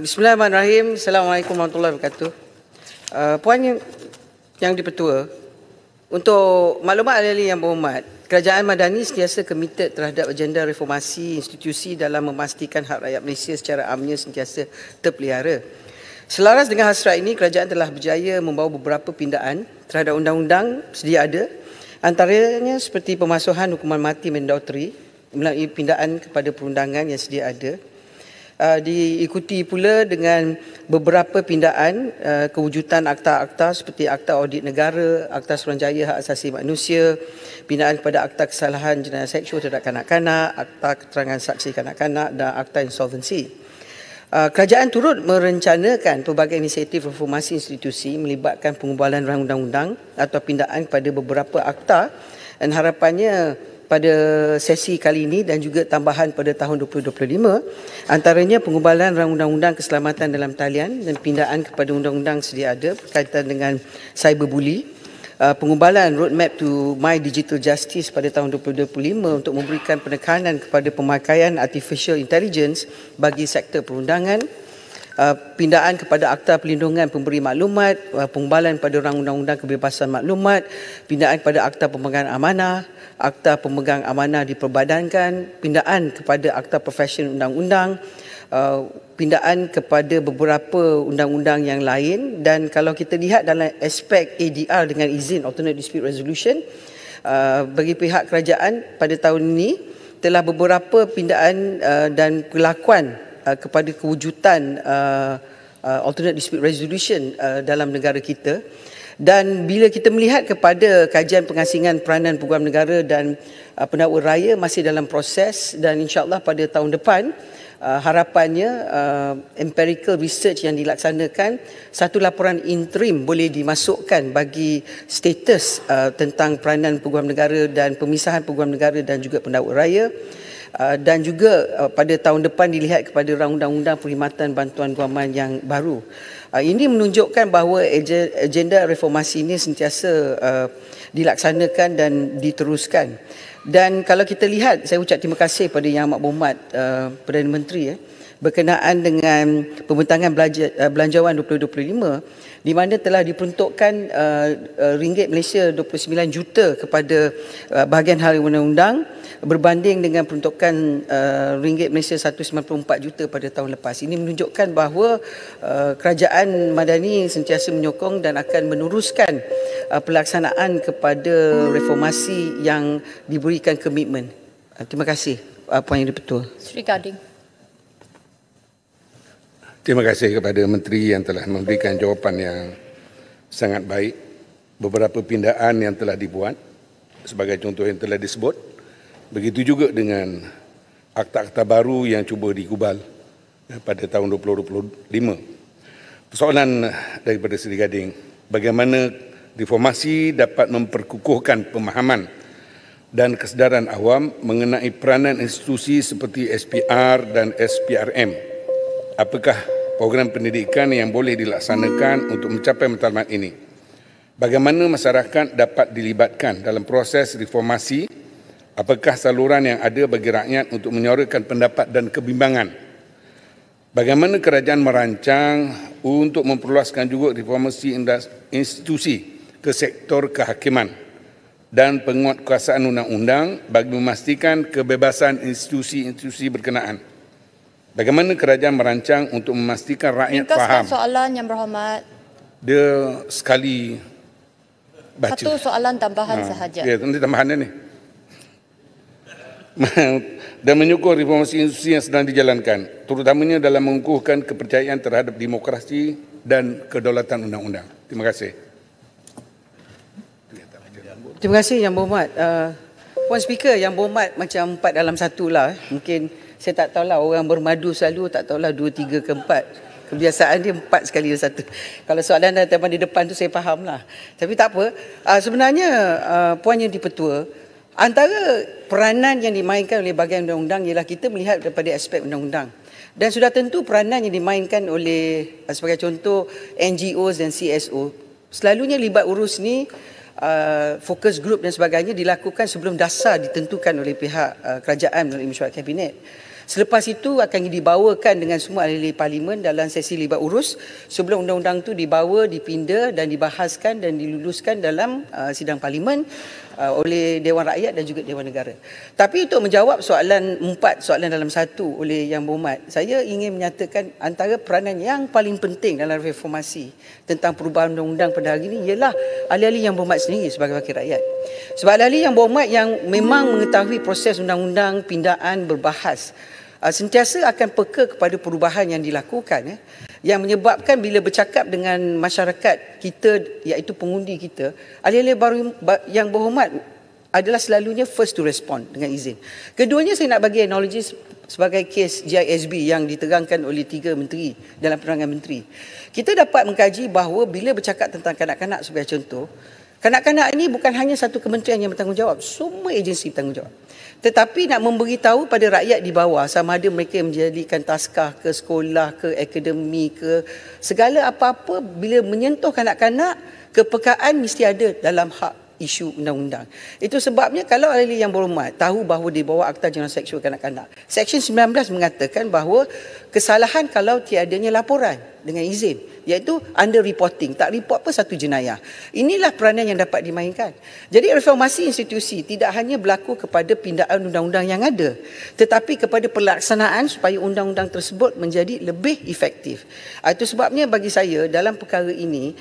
Bismillahirrahmanirrahim. Assalamualaikum warahmatullahi wabarakatuh. Uh, Puan yang dipertua, untuk maklumat alih-alih yang berhormat, Kerajaan Madani sentiasa committed terhadap agenda reformasi institusi dalam memastikan hak rakyat Malaysia secara amnya sentiasa terpelihara. Selaras dengan hasrat ini, kerajaan telah berjaya membawa beberapa pindaan terhadap undang-undang sedia ada, antaranya seperti pemasuhan hukuman mati mandatory melalui pindaan kepada perundangan yang sedia ada, Uh, diikuti pula dengan beberapa pindaan uh, kewujudan akta-akta seperti akta audit negara, akta Suruhanjaya hak asasi manusia, pindaan kepada akta kesalahan jenayah seksual terhadap kanak-kanak, akta keterangan saksi kanak-kanak dan akta insolvensi. Uh, kerajaan turut merencanakan pelbagai inisiatif reformasi institusi melibatkan pengubalan undang-undang atau pindaan kepada beberapa akta dan harapannya pada sesi kali ini dan juga tambahan pada tahun 2025 antaranya pengubalan rang undang-undang keselamatan dalam talian dan pindaan kepada undang-undang sedia ada berkaitan dengan cyberbully uh, pengubalan roadmap to my digital justice pada tahun 2025 untuk memberikan penekanan kepada pemakaian artificial intelligence bagi sektor perundangan Uh, pindaan kepada Akta Pelindungan Pemberi Maklumat, uh, pengembalan pada orang undang-undang kebebasan maklumat, pindaan kepada Akta Pemegang Amanah, Akta Pemegang Amanah diperbadankan, pindaan kepada Akta Profesion Undang-Undang, uh, pindaan kepada beberapa undang-undang yang lain dan kalau kita lihat dalam aspek ADR dengan izin Alternate Dispute Resolution, bagi pihak kerajaan pada tahun ini telah beberapa pindaan dan kelakuan uh, kepada kewujudan uh, uh, alternate dispute resolution uh, dalam negara kita dan bila kita melihat kepada kajian pengasingan peranan peguam negara dan uh, pendakwa raya masih dalam proses dan insyaallah pada tahun depan uh, harapannya uh, empirical research yang dilaksanakan satu laporan interim boleh dimasukkan bagi status uh, tentang peranan peguam negara dan pemisahan peguam negara dan juga pendakwa raya Uh, dan juga uh, pada tahun depan dilihat kepada undang-undang perkhidmatan bantuan guaman yang baru. Uh, ini menunjukkan bahawa agenda reformasi ini sentiasa dilaksanakan dan diteruskan. Dan kalau kita lihat, saya ucap terima kasih kepada Yang Amat Berhormat Perdana Menteri. ya berkenaan dengan pembentangan eh, belanjawan 2025 di mana telah diperuntukkan uh, ringgit Malaysia 29 juta kepada uh, bahagian hal undang-undang berbanding dengan peruntukan uh, ringgit Malaysia 194 juta pada tahun lepas. Ini menunjukkan bahawa uh, kerajaan Madani sentiasa menyokong dan akan meneruskan uh, pelaksanaan kepada reformasi yang diberikan komitmen. Uh, terima kasih uh, Puan Yang Dipertua. Sri Gading. Terima kasih kepada Menteri yang telah memberikan jawapan yang sangat baik. Beberapa pindaan yang telah dibuat sebagai contoh yang telah disebut. Begitu juga dengan akta-akta baru yang cuba digubal eh, pada tahun 2025. Persoalan eh, daripada Seri Gading, bagaimana reformasi dapat memperkukuhkan pemahaman dan kesedaran awam mengenai peranan institusi seperti SPR dan SPRM apakah program pendidikan yang boleh dilaksanakan untuk mencapai matlamat ini? Bagaimana masyarakat dapat dilibatkan dalam proses reformasi? Apakah saluran yang ada bagi rakyat untuk menyuarakan pendapat dan kebimbangan? Bagaimana kerajaan merancang untuk memperluaskan juga reformasi institusi ke sektor kehakiman dan penguatkuasaan undang-undang bagi memastikan kebebasan institusi-institusi berkenaan? Bagaimana kerajaan merancang untuk memastikan rakyat Ringkaskan faham? Ringkaskan soalan yang berhormat. Dia sekali baca. Satu soalan tambahan ha, sahaja. Ya, nanti tambahannya ni. Dan menyukur reformasi institusi yang sedang dijalankan, terutamanya dalam mengukuhkan kepercayaan terhadap demokrasi dan kedaulatan undang-undang. Terima kasih. Terima kasih Yang Berhormat. Uh, Puan Speaker, Yang Berhormat macam empat dalam satu lah. Eh. Mungkin saya tak tahulah orang bermadu selalu tak tahulah dua tiga ke empat kebiasaan dia empat sekali satu kalau soalan datang di depan tu saya faham lah tapi tak apa uh, sebenarnya uh, puan yang dipetua antara peranan yang dimainkan oleh bagian undang-undang ialah kita melihat daripada aspek undang-undang dan sudah tentu peranan yang dimainkan oleh ah, sebagai contoh NGO dan CSO selalunya libat urus ni Uh, fokus group dan sebagainya dilakukan sebelum dasar ditentukan oleh pihak uh, kerajaan melalui mesyuarat kabinet. Selepas itu akan dibawakan dengan semua ahli parlimen dalam sesi libat urus sebelum undang-undang itu dibawa, dipindah dan dibahaskan dan diluluskan dalam uh, sidang parlimen uh, oleh Dewan Rakyat dan juga Dewan Negara. Tapi untuk menjawab soalan empat soalan dalam satu oleh Yang Berhormat, saya ingin menyatakan antara peranan yang paling penting dalam reformasi tentang perubahan undang-undang pada hari ini ialah ahli-ahli Yang Berhormat sendiri sebagai wakil rakyat. Sebab ahli-ahli Yang Berhormat yang memang mengetahui proses undang-undang pindaan berbahas Ah, sentiasa akan peka kepada perubahan yang dilakukan ya yang menyebabkan bila bercakap dengan masyarakat kita iaitu pengundi kita alih-alih baru yang berhormat adalah selalunya first to respond dengan izin. Keduanya saya nak bagi analogi sebagai kes GISB yang diterangkan oleh tiga menteri dalam penerangan menteri. Kita dapat mengkaji bahawa bila bercakap tentang kanak-kanak sebagai contoh, Kanak-kanak ini bukan hanya satu kementerian yang bertanggungjawab, semua agensi bertanggungjawab. Tetapi nak memberitahu pada rakyat di bawah sama ada mereka yang menjadikan taskah ke sekolah ke akademi ke segala apa-apa bila menyentuh kanak-kanak, kepekaan mesti ada dalam hak isu undang-undang. Itu sebabnya kalau ahli yang berhormat tahu bahawa di bawah Akta Jenayah Seksual Kanak-kanak, Seksyen 19 mengatakan bahawa kesalahan kalau tiadanya laporan dengan izin, iaitu under reporting, tak report pun satu jenayah. Inilah peranan yang dapat dimainkan. Jadi reformasi institusi tidak hanya berlaku kepada pindaan undang-undang yang ada, tetapi kepada pelaksanaan supaya undang-undang tersebut menjadi lebih efektif. Ah, itu sebabnya bagi saya dalam perkara ini,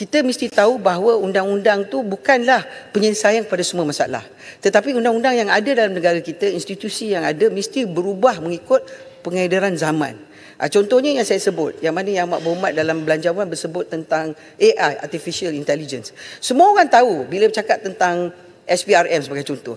kita mesti tahu bahawa undang-undang tu bukanlah penyelesaian kepada semua masalah. Tetapi undang-undang yang ada dalam negara kita, institusi yang ada mesti berubah mengikut pengedaran zaman. Ah, contohnya yang saya sebut, yang mana yang Mak Bumat dalam belanjawan bersebut tentang AI, Artificial Intelligence. Semua orang tahu bila bercakap tentang SPRM sebagai contoh.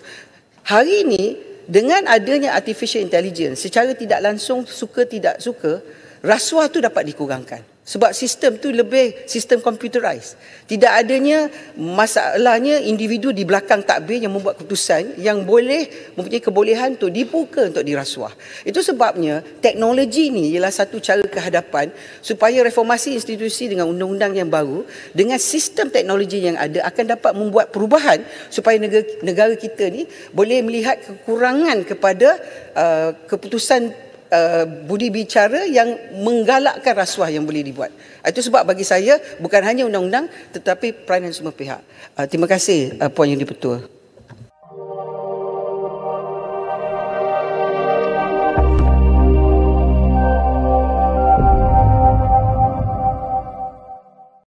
Hari ini dengan adanya Artificial Intelligence, secara tidak langsung suka tidak suka, rasuah tu dapat dikurangkan sebab sistem tu lebih sistem computerized. Tidak adanya masalahnya individu di belakang takbir yang membuat keputusan yang boleh mempunyai kebolehan untuk dibuka untuk dirasuah. Itu sebabnya teknologi ini ialah satu cara kehadapan supaya reformasi institusi dengan undang-undang yang baru dengan sistem teknologi yang ada akan dapat membuat perubahan supaya negara, negara kita ni boleh melihat kekurangan kepada uh, keputusan Eh, budi bicara yang menggalakkan rasuah yang boleh dibuat. Ah, itu sebab bagi saya bukan hanya undang-undang tetapi peranan semua pihak. Uh, terima kasih uh, puan yang dipertua.